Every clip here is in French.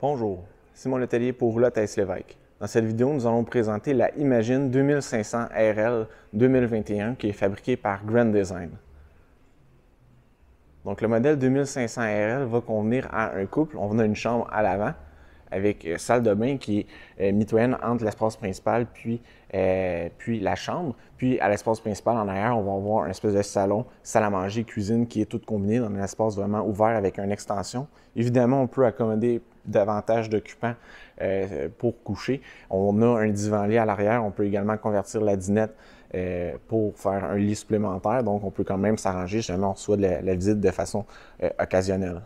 Bonjour, Simon hôtelier pour Roulotte Lévesque. Dans cette vidéo, nous allons présenter la Imagine 2500 RL 2021 qui est fabriquée par Grand Design. Donc le modèle 2500 RL va convenir à un couple. On a une chambre à l'avant avec euh, salle de bain qui est euh, mitoyenne entre l'espace principal puis, euh, puis la chambre. Puis à l'espace principal en arrière, on va avoir un espèce de salon, salle à manger, cuisine qui est toute combinée dans un espace vraiment ouvert avec une extension. Évidemment, on peut accommoder davantage d'occupants euh, pour coucher. On a un divan-lit à l'arrière. On peut également convertir la dinette euh, pour faire un lit supplémentaire. Donc, on peut quand même s'arranger si jamais on reçoit de la, visite de façon euh, occasionnelle.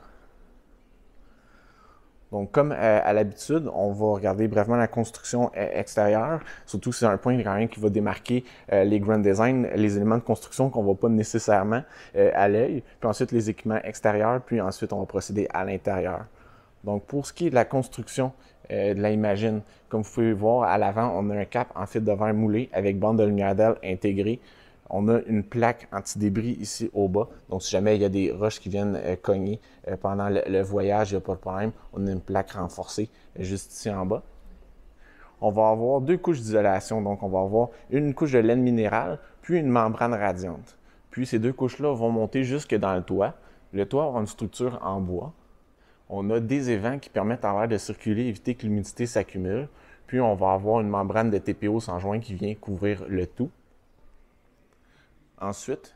Donc, comme à l'habitude, on va regarder brièvement la construction extérieure, surtout c'est un point quand qui va démarquer les grand design, les éléments de construction qu'on ne voit pas nécessairement à l'œil, puis ensuite les équipements extérieurs, puis ensuite on va procéder à l'intérieur. Donc, pour ce qui est de la construction euh, de la Imagine, comme vous pouvez voir à l'avant, on a un cap en fait de verre moulé avec bande de lumière intégrée. On a une plaque anti-débris ici au bas. Donc, si jamais il y a des roches qui viennent euh, cogner euh, pendant le, le voyage, il n'y a pas de problème. On a une plaque renforcée juste ici en bas. On va avoir deux couches d'isolation. Donc, on va avoir une couche de laine minérale, puis une membrane radiante. Puis, ces deux couches-là vont monter jusque dans le toit. Le toit aura une structure en bois on a des évents qui permettent à l'air de circuler, éviter que l'humidité s'accumule. Puis on va avoir une membrane de TPO sans joint qui vient couvrir le tout. Ensuite,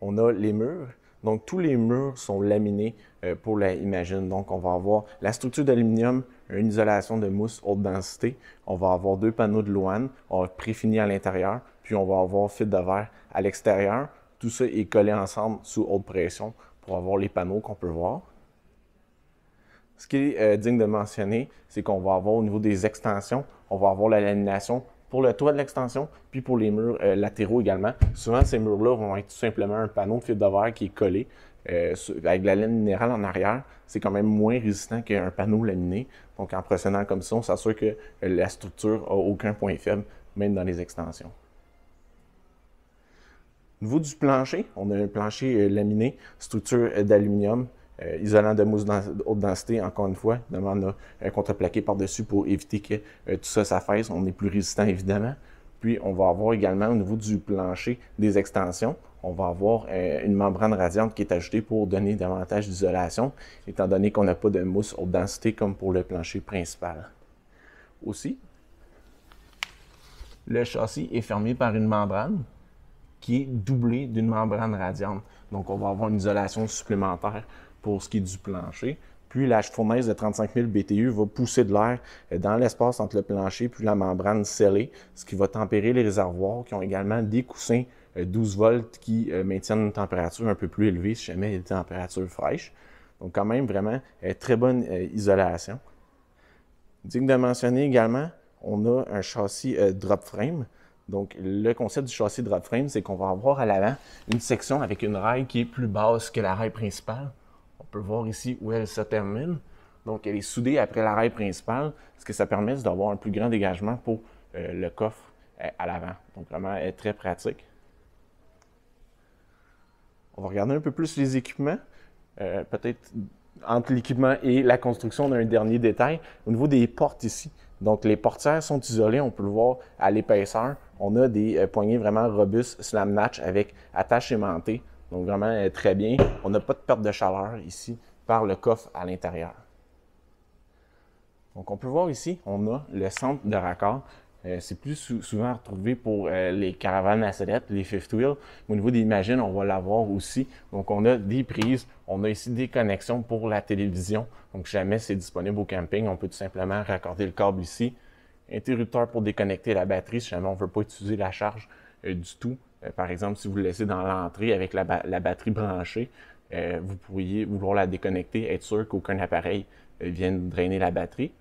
on a les murs. Donc tous les murs sont laminés euh, pour la Imagine. Donc on va avoir la structure d'aluminium, une isolation de mousse haute densité. On va avoir deux panneaux de Loane, on à l'intérieur, puis on va avoir fil de verre à l'extérieur. Tout ça est collé ensemble sous haute pression pour avoir les panneaux qu'on peut voir. Ce qui est euh, digne de mentionner, c'est qu'on va avoir au niveau des extensions, on va avoir la lamination pour le toit de l'extension, puis pour les murs euh, latéraux également. Souvent, ces murs-là vont être tout simplement un panneau de fibre de qui est collé euh, avec de la laine minérale en arrière. C'est quand même moins résistant qu'un panneau laminé. Donc, en pressionnant comme ça, on s'assure que la structure n'a aucun point faible, même dans les extensions. Au niveau du plancher, on a un plancher laminé, structure d'aluminium, euh, isolant de mousse haute densité, encore une fois, demande un euh, contreplaqué par-dessus pour éviter que euh, tout ça s'affaisse. On est plus résistant, évidemment. Puis, on va avoir également au niveau du plancher des extensions, on va avoir une membrane radiante qui est ajoutée pour donner davantage d'isolation, étant donné qu'on n'a pas de mousse haute densité comme pour le plancher principal. Aussi, le châssis est fermé par une membrane qui est doublée d'une membrane radiante. Donc, on va avoir une isolation supplémentaire pour ce qui est du plancher. Puis la fournaise de 35 000 BTU va pousser de l'air euh, dans l'espace entre le plancher puis la membrane scellée, ce qui va tempérer les réservoirs qui ont également des coussins 12 euh, volts qui euh, maintiennent une température un peu plus élevée si jamais il y a des températures fraîches. Donc quand même vraiment très bonne isolation. Digne de mentionner également, on a un châssis drop frame. Donc, le concept du châssis drop frame, c'est qu'on va avoir à l'avant une section avec une rail qui est plus basse que la rail principale. On peut voir ici où elle se termine. Donc, elle est soudée après l'arrêt principal. ce qui ça permet d'avoir un plus grand dégagement pour euh, le coffre euh, à l'avant. Donc, vraiment, est très pratique. On va regarder un peu plus les équipements. Euh, peut-être entre l'équipement et la construction, on a dernier détail. Au niveau des portes ici, donc les portières sont isolées, on peut le voir à l'épaisseur. On a des poignées vraiment robustes, slam-natch avec attache aimantée. Donc vraiment très bien. On n'a pas de perte de chaleur ici par le coffre à l'intérieur. Donc on peut voir ici, on a le centre de raccord. Euh, c'est plus souvent retrouvé pour euh, les caravanes à sellette, les fifth wheel. Au niveau des images, on va l'avoir aussi. Donc on a des prises, on a ici des connexions pour la télévision. Donc jamais c'est disponible au camping, on peut tout simplement raccorder le câble ici. Interrupteur pour déconnecter la batterie si jamais on ne veut pas utiliser la charge euh, du tout. Euh, par exemple, si vous le laissez dans l'entrée avec la, batterie branchée, euh, vous pourriez vouloir la déconnecter, être sûr qu'aucun appareil euh, vienne drainer la batterie.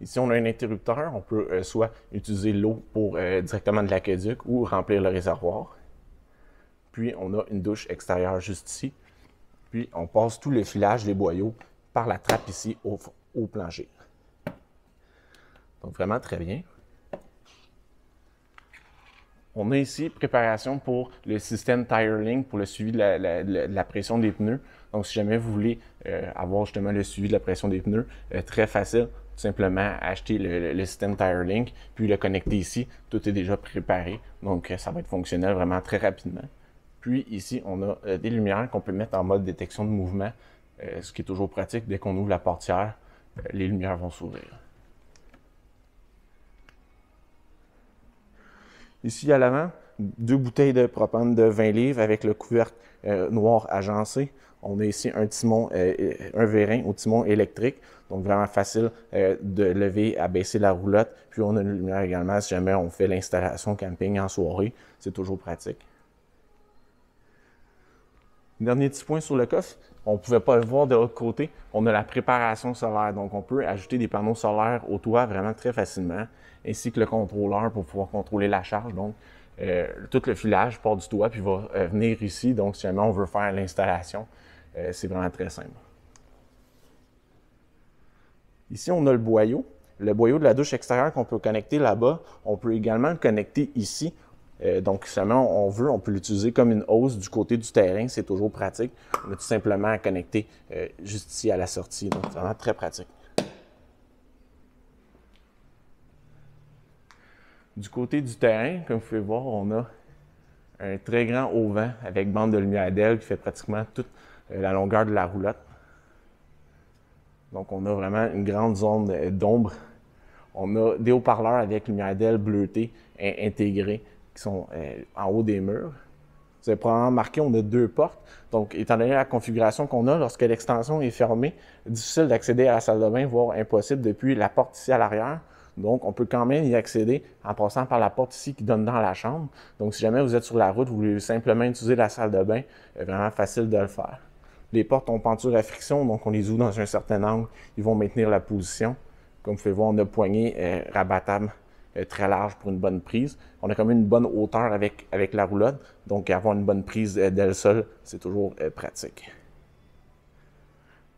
Ici, on a un interrupteur, on peut soit utiliser l'eau pour directement de l'aqueduc ou remplir le réservoir. Puis, on a une douche extérieure juste ici. Puis, on passe tout le filage des boyaux par la trappe ici au, au plancher. Donc, vraiment très bien on a ici préparation pour le système TireLink, pour le suivi de la, pression des pneus. Donc, si jamais vous voulez euh, avoir justement le suivi de la pression des pneus, euh, très facile, tout simplement acheter le, système TireLink, puis le connecter ici. Tout est déjà préparé, donc euh, ça va être fonctionnel vraiment très rapidement. Puis ici, on a des lumières qu'on peut mettre en mode détection de mouvement, ce qui est toujours pratique. Dès qu'on ouvre la portière, les lumières vont s'ouvrir. Ici, à l'avant, deux bouteilles de propane de 20 livres avec le couvercle euh, noir agencé. On a ici un timon, euh, euh, un vérin au timon électrique, donc vraiment facile de lever, abaisser la roulotte. Puis on a une lumière également si jamais on fait l'installation camping en soirée, c'est toujours pratique. Dernier petit point sur le coffre, on ne pouvait pas le voir de l'autre côté, on a la préparation solaire. Donc, on peut ajouter des panneaux solaires au toit vraiment très facilement, ainsi que le contrôleur pour pouvoir contrôler la charge. Donc, euh, tout le filage part du toit puis va euh, venir ici. Donc, si jamais on veut faire l'installation, euh, c'est vraiment très simple. Ici, on a le boyau. Le boyau de la douche extérieure qu'on peut connecter là-bas, on peut également le connecter ici euh, donc, finalement, on veut, on peut l'utiliser comme une hausse du côté du terrain. C'est toujours pratique. On a tout simplement à connecter euh, juste ici à la sortie. Donc, c'est vraiment très pratique. Du côté du terrain, comme vous pouvez voir, on a un très grand auvent avec bande de lumière d'aile qui fait pratiquement toute euh, la longueur de la roulotte. Donc, on a vraiment une grande zone d'ombre. On a des haut-parleurs avec lumière d'aile bleutée intégrée qui sont euh, en haut des murs. Vous avez probablement remarqué, on a deux portes. Donc, étant donné la configuration qu'on a, lorsque l'extension est fermée, difficile d'accéder à la salle de bain, voire impossible depuis la porte ici à l'arrière. Donc, on peut quand même y accéder en passant par la porte ici qui donne dans la chambre. Donc, si jamais vous êtes sur la route, vous voulez simplement utiliser la salle de bain, c'est vraiment facile de le faire. Les portes ont peinture à friction, donc on les ouvre dans un certain angle. Ils vont maintenir la position. Comme vous pouvez voir, on a poignée euh, rabattable euh, très large pour une bonne prise. On a quand même une bonne hauteur avec, avec la roulotte, donc avoir une bonne prise euh, dès le seule, c'est toujours euh, pratique.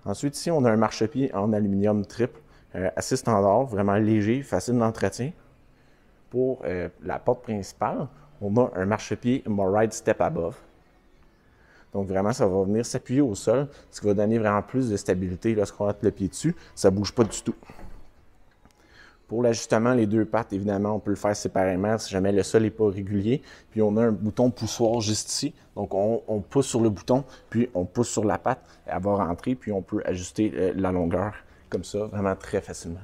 Ensuite, ici, on a un marchepied en aluminium triple, assez standard, vraiment léger, facile d'entretien. Pour la porte principale, on a un marchepied Moride Step Above. Donc vraiment, ça va venir s'appuyer au sol, ce qui va donner vraiment plus de stabilité lorsqu'on mettre le pied dessus. Ça ne bouge pas du tout. Pour l'ajustement, les deux pattes, évidemment, on peut le faire séparément si jamais le sol n'est pas régulier. Puis on a un bouton poussoir juste ici. Donc on, pousse sur le bouton, puis on pousse sur la patte, elle va rentrer, puis on peut ajuster euh, la longueur comme ça, vraiment très facilement.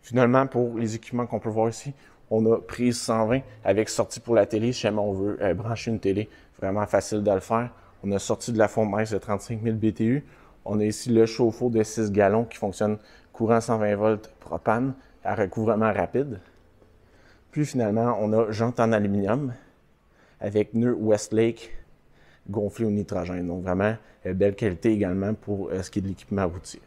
Finalement, pour les équipements qu'on peut voir ici, on a prise 120 avec sortie pour la télé. Si jamais on veut euh, brancher une télé, vraiment facile de le faire. On a sorti de la fournaise de 35 000 BTU. On a ici le chauffe-eau de 6 gallons qui fonctionne courant 120 volts propane à recouvrement rapide. Puis finalement, on a jante en aluminium avec nœud Westlake gonflé au nitrogène. Donc vraiment, euh, belle qualité également pour euh, ce qui est de l'équipement routier.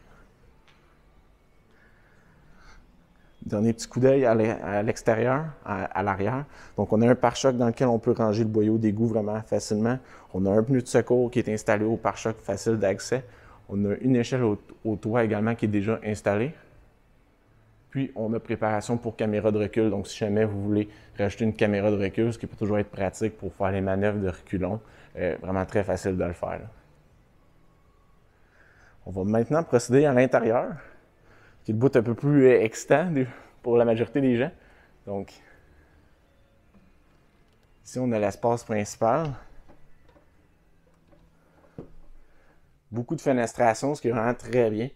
Dernier petit coup d'œil à l'extérieur, à l'arrière. Donc, on a un pare-choc dans lequel on peut ranger le boyau d'égout vraiment facilement. On a un pneu de secours qui est installé au pare-choc facile d'accès. On a une échelle au, toit également qui est déjà installée. Puis, on a préparation pour caméra de recul. Donc, si jamais vous voulez rajouter une caméra de recul, ce qui peut toujours être pratique pour faire les manœuvres de reculons, euh, vraiment très facile de le faire. On va maintenant procéder à l'intérieur, qui est le bout un peu plus euh, excitant pour la majorité des gens. Donc, ici, on a l'espace principal. beaucoup de fenestration, ce qui est vraiment très bien.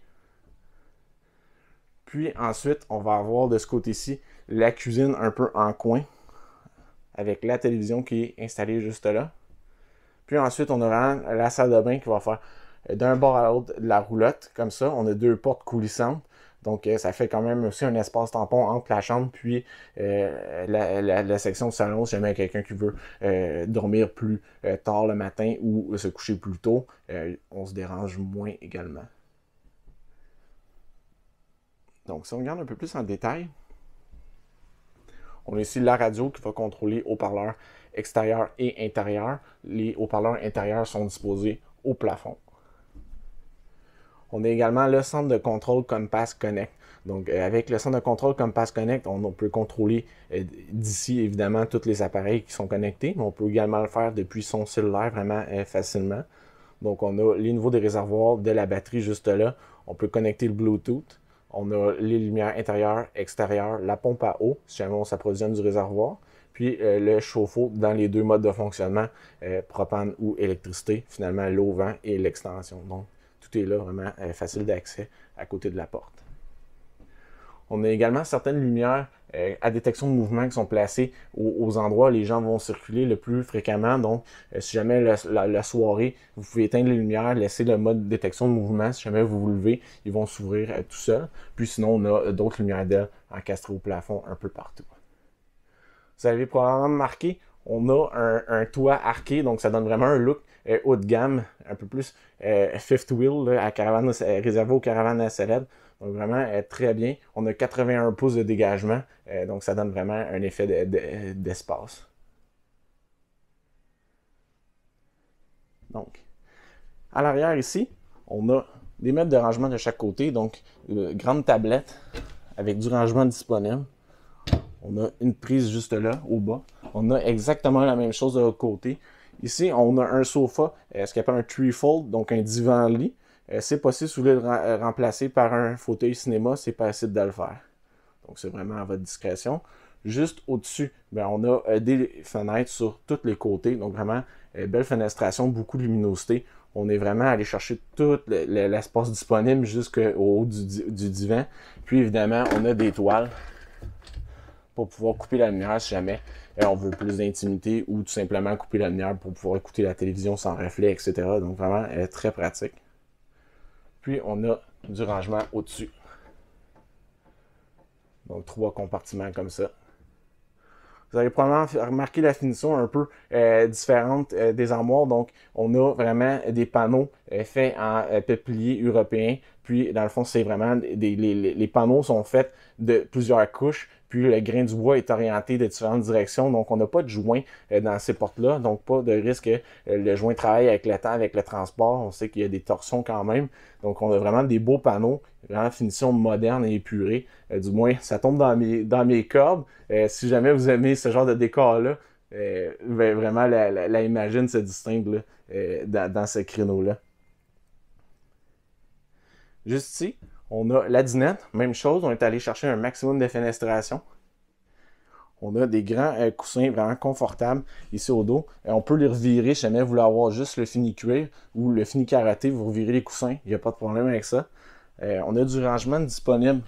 Puis ensuite, on va avoir de ce côté-ci la cuisine un peu en coin, avec la télévision qui est installée juste là. Puis ensuite, on aura la salle de bain qui va faire d'un bord à l'autre de la roulotte, comme ça. On a deux portes coulissantes. Donc, euh, ça fait quand même aussi un espace tampon entre la chambre puis euh, la, section salon si jamais quelqu'un qui veut euh, dormir plus tard le matin ou se coucher plus tôt, on se dérange moins également. Donc, si on regarde un peu plus en détail, on a ici la radio qui va contrôler haut-parleurs extérieurs et intérieurs. Les haut-parleurs intérieurs sont disposés au plafond. On a également le centre de contrôle Compass Connect. Donc, euh, avec le centre de contrôle Compass Connect, on, peut contrôler euh, d'ici, évidemment, tous les appareils qui sont connectés, mais on peut également le faire depuis son cellulaire vraiment euh, facilement. Donc, on a les niveaux des réservoirs de la batterie juste là. On peut connecter le Bluetooth. On a les lumières intérieures, extérieures, la pompe à eau, si jamais on s'approvisionne du réservoir, puis le chauffe-eau dans les deux modes de fonctionnement, propane ou électricité, finalement l'eau, vent et l'extension. Donc, est là, vraiment euh, facile d'accès à côté de la porte. On a également certaines lumières euh, à détection de mouvement qui sont placées aux, endroits où les gens vont circuler le plus fréquemment. Donc, euh, si jamais la, soirée, vous pouvez éteindre les lumières, laisser le mode détection de mouvement. Si jamais vous vous levez, ils vont s'ouvrir tout seul. Puis sinon, on a d'autres lumières d'air encastrées au plafond un peu partout. Vous avez probablement remarqué, on a un, un toit arqué, donc ça donne vraiment un look euh, haut de gamme, un peu plus euh, fifth wheel à caravane, euh, réservé aux caravanes à Donc vraiment très bien. On a 81 pouces de dégagement, donc ça donne vraiment un effet d'espace. donc, à l'arrière ici, on a des mètres de rangement de chaque côté, donc une grande tablette avec du rangement disponible. On a une prise juste là, au bas. On a exactement la même chose de l'autre côté. Ici, on a un sofa, euh, ce qu'on appelle un tri-fold, donc un divan-lit. Euh, c'est possible si vous voulez euh, le remplacer par un fauteuil cinéma, c'est possible de le faire. Donc c'est vraiment à votre discrétion. Juste au-dessus, ben, on a des fenêtres sur tous les côtés, donc vraiment belle fenestration, beaucoup de luminosité. On est vraiment allé chercher tout l'espace disponible jusqu'au haut du, du divan. Puis évidemment, on a des toiles pour pouvoir couper la lumière si jamais on veut plus d'intimité ou tout simplement couper la lumière pour pouvoir écouter la télévision sans reflet, etc. Donc vraiment, elle est très pratique. Puis on a du rangement au-dessus. Donc trois compartiments comme ça. Vous avez probablement remarqué la finition un peu euh, différente euh, des armoires. Donc, on a vraiment des panneaux euh, faits en peuplier européen. Puis, dans le fond, c'est vraiment les, panneaux sont faits de plusieurs couches. Puis le grain du bois est orienté de différentes directions. Donc, on n'a pas de joint euh, dans ces portes-là. Donc, pas de risque que euh, le joint travaille avec le temps, avec le transport. On sait qu'il y a des torsions quand même. Donc, on a vraiment des beaux panneaux, vraiment finition moderne et épurée. Euh, du moins, ça tombe dans mes, dans mes cordes. si jamais vous aimez ce genre de décor-là, ben, vraiment, la, Imagine se distingue dans, dans, ce créneau-là. Juste ici, on a la dinette, même chose, on est allé chercher un maximum de fenestration. On a des grands euh, coussins vraiment confortables ici au dos. Et euh, on peut les revirer si jamais vous voulez avoir juste le fini cuir ou le fini karaté, vous revirez les coussins, il n'y a pas de problème avec ça. Euh, on a du rangement disponible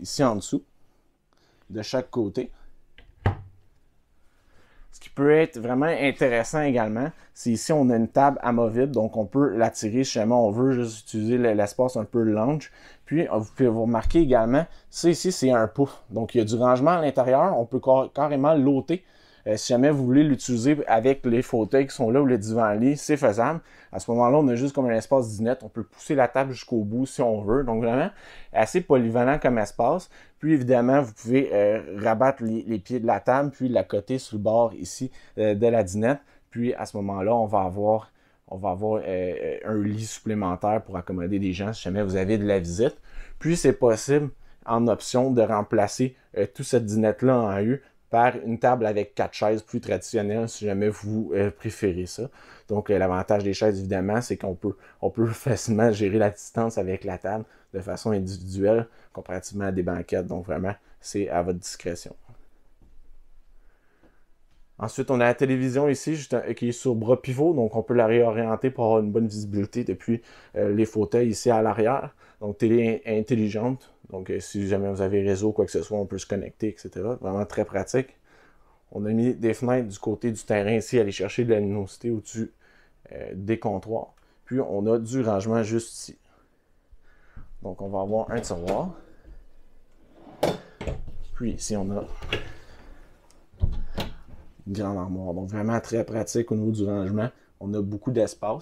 ici en dessous, de chaque côté peut être vraiment intéressant également, c'est ici on a une table amovible, donc on peut l'attirer si jamais on veut juste utiliser l'espace un peu large. Puis ah, vous pouvez vous remarquer également, ça ici c'est un pouf, donc il y a du rangement à l'intérieur, on peut carrément l'ôter euh, si jamais vous voulez l'utiliser avec les fauteuils qui sont là ou les divans lit c'est faisable. À ce moment-là, on a juste comme un espace dinette. On peut pousser la table jusqu'au bout si on veut. Donc vraiment, assez polyvalent comme espace. Puis évidemment, vous pouvez euh, rabattre les, pieds de la table, puis la côté sur le bord ici euh, de la dinette. Puis à ce moment-là, on va avoir, un lit supplémentaire pour accommoder des gens si jamais vous avez de la visite. Puis c'est possible en option de remplacer toute cette dinette-là en U une table avec quatre chaises plus traditionnelles, si jamais vous euh, préférez ça. Donc, euh, l'avantage des chaises, évidemment, c'est qu'on peut, on peut facilement gérer la distance avec la table de façon individuelle, comparativement à des banquettes. Donc, vraiment, c'est à votre discrétion. Ensuite, on a la télévision ici euh, qui est sur bras pivot, donc on peut la réorienter pour avoir une bonne visibilité depuis les fauteuils ici à l'arrière. Donc, télé intelligente, donc, euh, si jamais vous avez réseau, quoi que ce soit, on peut se connecter, etc. Vraiment très pratique. On a mis des fenêtres du côté du terrain ici, aller chercher de la luminosité au-dessus euh, des comptoirs. Puis, on a du rangement juste ici. Donc, on va avoir un tiroir. Puis, ici, on a une grande armoire. Donc, vraiment très pratique au niveau du rangement. On a beaucoup d'espace.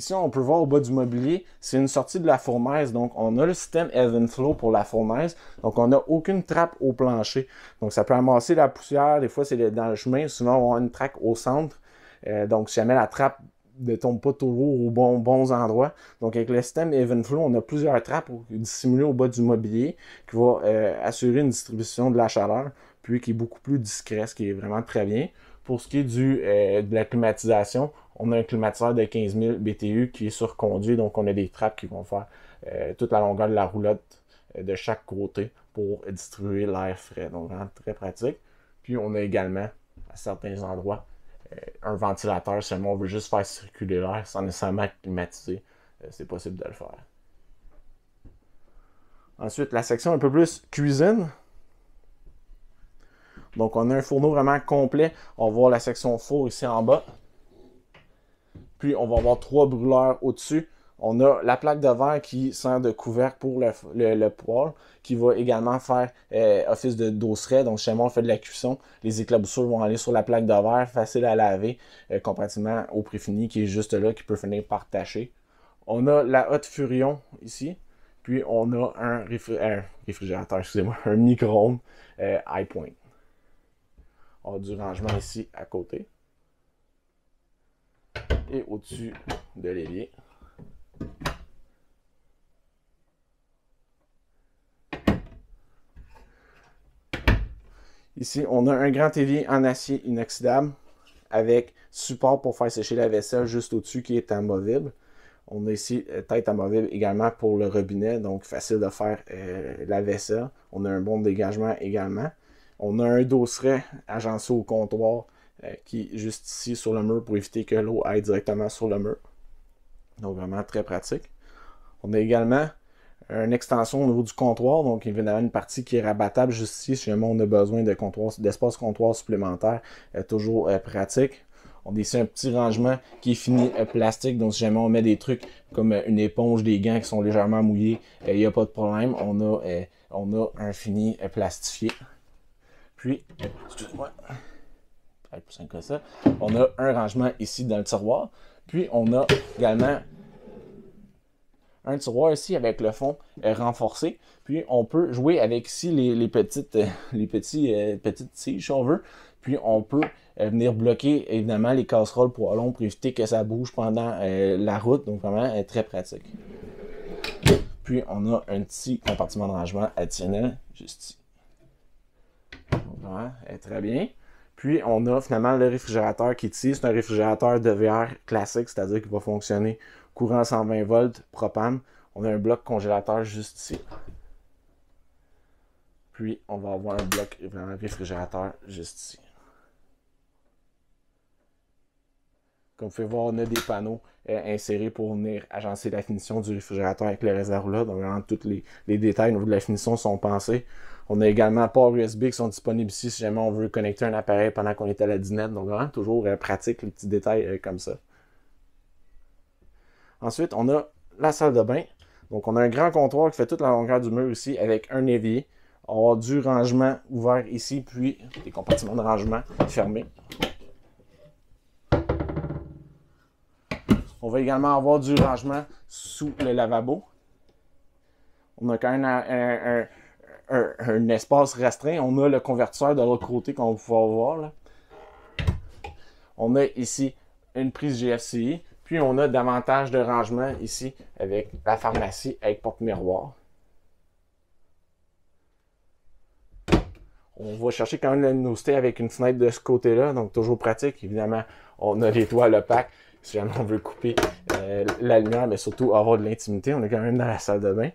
Ici, on peut voir au bas du mobilier, c'est une sortie de la fournaise. Donc, on a le système Even Flow pour la fournaise. Donc, on n'a aucune trappe au plancher. Donc, ça peut amasser la poussière. Des fois, c'est dans le chemin. Sinon, on a une traque au centre. Euh, donc, si jamais la trappe ne tombe pas toujours aux bons, bons endroits. Donc, avec le système Flow, on a plusieurs trappes dissimulées au bas du mobilier qui vont euh, assurer une distribution de la chaleur, puis qui est beaucoup plus discret, ce qui est vraiment très bien. Pour ce qui est du, euh, de la climatisation, on a un climatiseur de 15 000 BTU qui est sur conduit, donc on a des trappes qui vont faire euh, toute la longueur de la roulotte euh, de chaque côté pour distribuer l'air frais. Donc vraiment très pratique. Puis on a également à certains endroits euh, un ventilateur seulement, on veut juste faire circuler l'air sans nécessairement climatiser. c'est possible de le faire. Ensuite, la section un peu plus cuisine. Donc, on a un fourneau vraiment complet. On va voir la section four ici en bas. Puis on va avoir trois brûleurs au-dessus. On a la plaque de verre qui sert de couvercle pour le, poêle, qui va également faire euh, office de dosseret. Donc, chez moi, on fait de la cuisson. Les éclaboussures vont aller sur la plaque de verre, facile à laver, euh, comparativement au préfini qui est juste là, qui peut finir par tacher. On a la hotte Furion ici. Puis, on a un, réfrigérateur, excusez-moi, un micro-ondes euh, high point. On a du rangement ici à côté et au-dessus de l'évier. Ici, on a un grand évier en acier inoxydable avec support pour faire sécher la vaisselle juste au-dessus qui est amovible. On a ici euh, tête amovible également pour le robinet, donc facile de faire euh, la vaisselle. On a un bon dégagement également. On a un dosseret agencé au comptoir euh, qui est juste ici sur le mur pour éviter que l'eau aille directement sur le mur. Donc vraiment très pratique. On a également une extension au niveau du comptoir, donc il évidemment une partie qui est rabattable juste ici si jamais on a besoin de comptoir, d'espace comptoir supplémentaire, euh, toujours euh, pratique. On a ici un petit rangement qui est fini plastique, donc si jamais on met des trucs comme une éponge, des gants qui sont légèrement mouillés, il n'y a pas de problème, on a, on a un fini plastifié. Puis, excuse-moi, que ça, on a un rangement ici dans le tiroir. Puis on a également un tiroir ici avec le fond euh, renforcé. Puis on peut jouer avec ici les, petites, euh, les petits, euh, petites tiges si on veut. Puis on peut venir bloquer évidemment les casseroles pour pour éviter que ça bouge pendant la route. Donc vraiment très pratique. Puis on a un petit compartiment de rangement additionnel juste ici. Donc, vraiment, très bien. Puis on a finalement le réfrigérateur qui ici, c'est un réfrigérateur de VR classique, c'est-à-dire qu'il va fonctionner courant 120 volts, propane. On a un bloc congélateur juste ici. Puis on va avoir un bloc réfrigérateur juste ici. Comme vous pouvez voir, on a des panneaux euh, insérés pour venir agencer la finition du réfrigérateur avec le réservoir. Donc, vraiment, tous les, détails au niveau de la finition sont pensés. On a également ports USB qui sont disponibles ici si jamais on veut connecter un appareil pendant qu'on est à la dinette. Donc, vraiment, toujours euh, pratique les petits détails euh, comme ça. Ensuite, on a la salle de bain. Donc, on a un grand comptoir qui fait toute la longueur du mur ici avec un évier. On a du rangement ouvert ici, puis des compartiments de rangement fermés. On va également avoir du rangement sous le lavabo. On a quand même un, espace restreint. On a le convertisseur de l'autre côté qu'on va pouvoir voir. On a ici une prise GFCI. Puis on a davantage de rangement ici avec la pharmacie avec porte-miroir. on va chercher quand même la luminosité avec une fenêtre de ce côté-là, donc toujours pratique. Évidemment, on a les toiles opaques, si jamais on veut couper euh, la lumière, mais surtout avoir de l'intimité. On est quand même dans la salle de bain.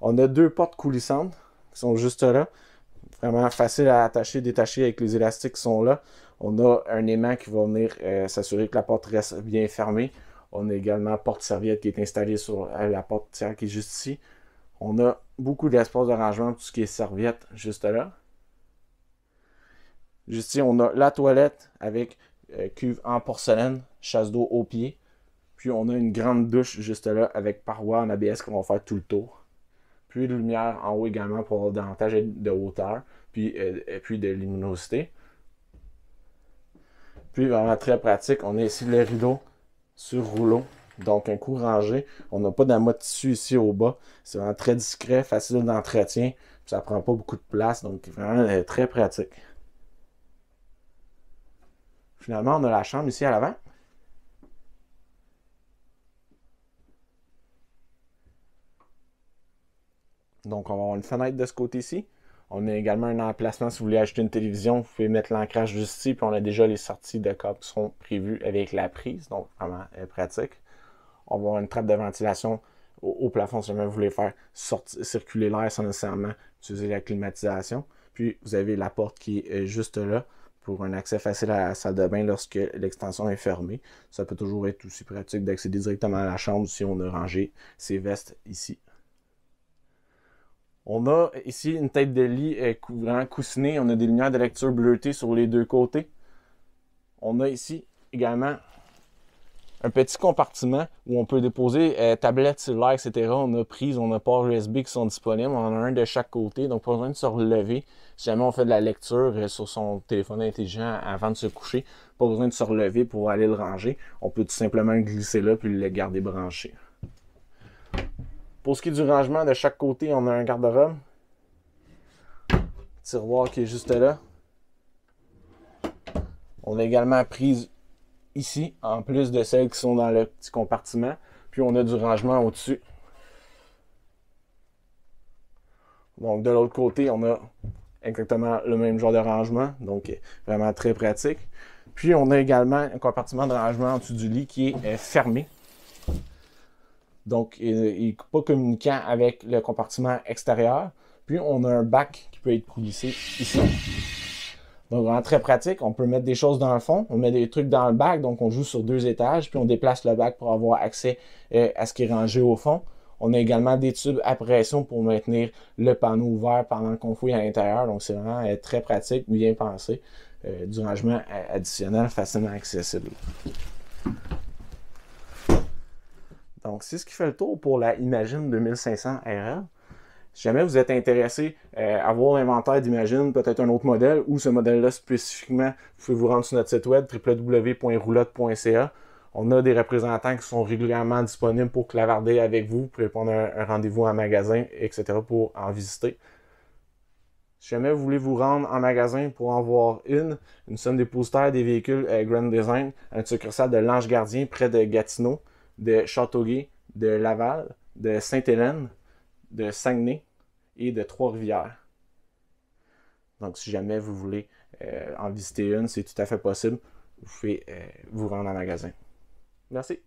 On a deux portes coulissantes qui sont juste là. Vraiment facile à attacher, détacher avec les élastiques qui sont là. On a un aimant qui va venir euh, s'assurer que la porte reste bien fermée. On a également porte-serviette qui est installée sur euh, la porte tiers qui est juste ici. On a beaucoup d'espace de rangement pour tout ce qui est serviette juste là. Juste ici, on a la toilette avec euh, cuve en porcelaine, chasse d'eau au pied. Puis on a une grande douche juste là avec paroi en ABS qu'on va faire tout le tour. Puis lumière en haut également pour avoir davantage de hauteur, puis, euh, et puis de luminosité. Puis vraiment très pratique, on a ici le rideau sur rouleau. Donc un coup rangé, on n'a pas d'amas de tissu ici au bas. C'est vraiment très discret, facile d'entretien, ça prend pas beaucoup de place, donc vraiment euh, très pratique. Finalement, on a la chambre ici à l'avant. Donc, on va avoir une fenêtre de ce côté-ci. On a également un emplacement. Si vous voulez acheter une télévision, vous pouvez mettre l'ancrage juste ici. Puis on a déjà les sorties de câbles qui sont prévues avec la prise. Donc, vraiment pratique. On va avoir une trappe de ventilation au, plafond si jamais vous voulez faire sortir, circuler l'air sans nécessairement utiliser la climatisation. Puis, vous avez la porte qui est euh, juste là pour un accès facile à la salle de bain lorsque l'extension est fermée. Ça peut toujours être aussi pratique d'accéder directement à la chambre si on a rangé ses vestes ici. On a ici une tête de lit euh, couvrant coussinée. On a des lumières de lecture bleutées sur les deux côtés. On a ici également un petit compartiment où on peut déposer euh, tablette, cellulaire, etc. On a prise, on a port USB qui sont disponibles. On en a un de chaque côté, donc pas besoin de se relever. Si jamais on fait de la lecture euh, sur son téléphone intelligent avant de se coucher, pas besoin de se relever pour aller le ranger. On peut tout simplement glisser là puis le garder branché. Pour ce qui est du rangement, de chaque côté, on a un garde-robe. Tiroir qui est juste là. On a également prise ici, en plus de celles qui sont dans le petit compartiment. Puis on a du rangement au-dessus. Donc de l'autre côté, on a exactement le même genre de rangement, donc euh, vraiment très pratique. Puis on a également un compartiment de rangement au-dessus du lit qui est euh, fermé. Donc euh, il n'est pas communiquant avec le compartiment extérieur. Puis on a un bac qui peut être coulissé ici. Donc, vraiment très pratique. On peut mettre des choses dans le fond, on met des trucs dans le bac, donc on joue sur deux étages, puis on déplace le bac pour avoir accès euh, à ce qui est rangé au fond. On a également des tubes à pression pour maintenir le panneau ouvert pendant qu'on fouille à l'intérieur. Donc, c'est vraiment euh, très pratique, bien pensé. Euh, du rangement additionnel facilement accessible. Donc, c'est ce qui fait le tour pour la Imagine 2500 RL. Si jamais vous êtes intéressé euh, à voir l'inventaire d'Imagine, peut-être un autre modèle ou ce modèle-là spécifiquement, vous pouvez vous rendre sur notre site web www.roulotte.ca. On a des représentants qui sont régulièrement disponibles pour clavarder avec vous, pour prendre un, rendez-vous en magasin, etc. pour en visiter. Si jamais vous voulez vous rendre en magasin pour en voir une, nous sommes dépositaire des véhicules euh, Grand Design, un succursale de l'Ange Gardien près de Gatineau, de Châteauguay, de Laval, de Sainte-Hélène, de Saguenay, et de Trois-Rivières. Donc, si jamais vous voulez euh, en visiter une, c'est tout à fait possible. Vous pouvez euh, vous rendre en magasin. Merci.